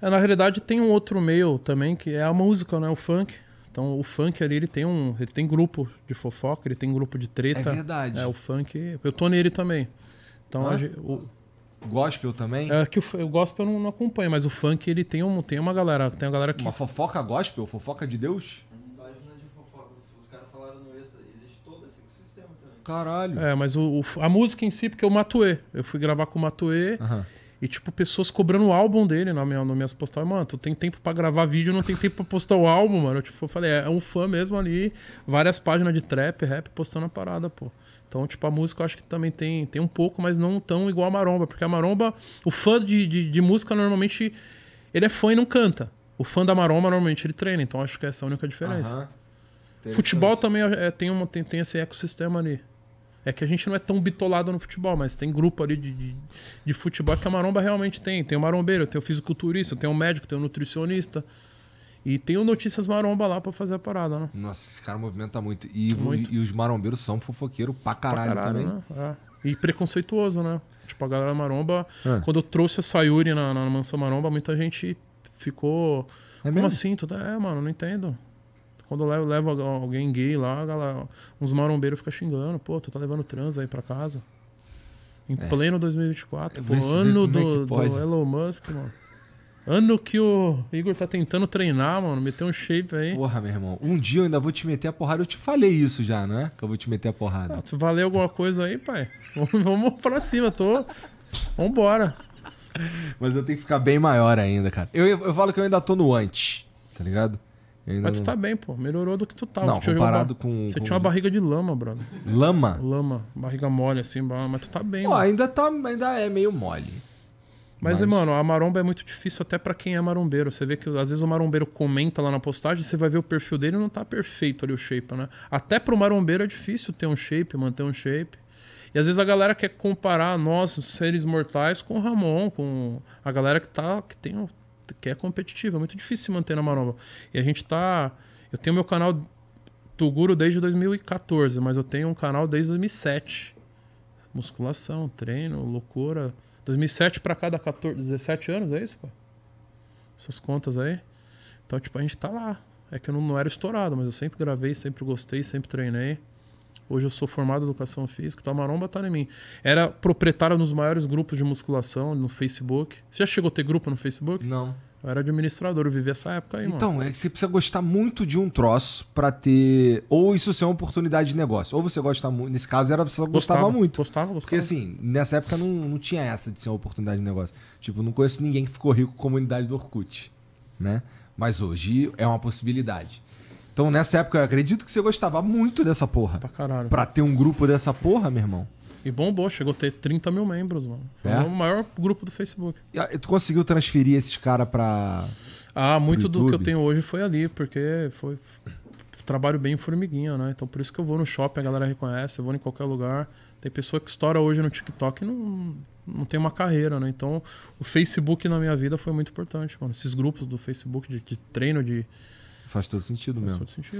É, na realidade tem um outro meio também, que é a música, né? O funk. Então o funk ali ele tem um. Ele tem grupo de fofoca, ele tem grupo de treta. É verdade. É, o funk. Eu tô nele também. Então gente, o gospel também? É que o, o gospel eu não, não acompanho, mas o funk ele tem um tem uma galera, tem uma galera que Uma fofoca gospel, fofoca de Deus? Caralho. É, mas o, o, a música em si, porque o Matue, Eu fui gravar com o Matuê. E, tipo, pessoas cobrando o álbum dele na minha, na minha postal. Mano, tu tem tempo para gravar vídeo, não tem tempo pra postar o álbum, mano. Eu, tipo, eu falei, é, é um fã mesmo ali, várias páginas de trap, rap, postando a parada, pô. Então, tipo, a música eu acho que também tem, tem um pouco, mas não tão igual a maromba. Porque a maromba, o fã de, de, de música normalmente, ele é fã e não canta. O fã da maromba normalmente ele treina, então acho que essa é a única diferença. Futebol também é, é, tem, uma, tem, tem esse ecossistema ali. É que a gente não é tão bitolado no futebol, mas tem grupo ali de, de, de futebol que a maromba realmente tem. Tem o marombeiro, tem o fisiculturista, tem o médico, tem o nutricionista. E tem o Notícias Maromba lá pra fazer a parada, né? Nossa, esse cara movimenta muito. E, muito. e os marombeiros são fofoqueiros pra caralho, pra caralho também. Né? É. E preconceituoso, né? Tipo, a galera maromba. É. Quando eu trouxe a Sayuri na, na Mansão Maromba, muita gente ficou. É Como mesmo? assim? tudo É, mano, não entendo. Quando eu levo, alguém gay lá, galera, uns marombeiros ficam xingando. Pô, tu tá levando trans aí pra casa. Em é. pleno 2024. Pô, ano é do, do Elon Musk, mano. Ano que o Igor tá tentando treinar, mano. Meter um shape aí. Porra, meu irmão. Um dia eu ainda vou te meter a porrada. Eu te falei isso já, né? Que eu vou te meter a porrada. Ah, tu valeu alguma coisa aí, pai? Vamos pra cima. Tô... Vambora. Mas eu tenho que ficar bem maior ainda, cara. Eu, eu falo que eu ainda tô no antes, tá ligado? Ainda Mas tu tá bem, pô. Melhorou do que tu tava. Não, tu comparado uma... com... Você com... tinha uma barriga de lama, brother. Lama? Lama. Barriga mole, assim. Mas tu tá bem, Pô, mano. ainda, tá, ainda é meio mole. Mas, Mas, mano, a maromba é muito difícil até para quem é marombeiro. Você vê que às vezes o marombeiro comenta lá na postagem, você vai ver o perfil dele não tá perfeito ali o shape, né? Até pro marombeiro é difícil ter um shape, manter um shape. E às vezes a galera quer comparar nós, seres mortais, com o Ramon, com a galera que tá que tem que é competitiva. É muito difícil se manter na maromba. E a gente tá. Eu tenho meu canal Toguro desde 2014, mas eu tenho um canal desde 2007. Musculação, treino, loucura. 2007 para cada 14, 17 anos, é isso, pô? Essas contas aí. Então, tipo, a gente tá lá. É que eu não, não era estourado, mas eu sempre gravei, sempre gostei, sempre treinei. Hoje eu sou formado em educação física, o então a maromba tá em mim. Era proprietário nos maiores grupos de musculação no Facebook. Você já chegou a ter grupo no Facebook? Não. Eu era administrador, eu vivi essa época aí, então, mano. Então, é que você precisa gostar muito de um troço para ter. Ou isso ser uma oportunidade de negócio. Ou você gosta muito. Nesse caso, era você gostava, gostava muito. Gostava, gostava. Porque assim, nessa época não, não tinha essa de ser uma oportunidade de negócio. Tipo, não conheço ninguém que ficou rico com a comunidade do Orkut, né? Mas hoje é uma possibilidade. Então nessa época eu acredito que você gostava muito dessa porra. Pra caralho. Pra ter um grupo dessa porra, meu irmão. E bombou, chegou a ter 30 mil membros, mano. Foi é? o maior grupo do Facebook. E ah, tu conseguiu transferir esses caras pra. Ah, muito do que eu tenho hoje foi ali, porque foi trabalho bem formiguinha, né? Então por isso que eu vou no shopping, a galera reconhece, eu vou em qualquer lugar. Tem pessoa que estoura hoje no TikTok e não, não tem uma carreira, né? Então o Facebook na minha vida foi muito importante, mano. Esses grupos do Facebook de, de treino, de, Faz todo sentido Faz mesmo. Todo sentido.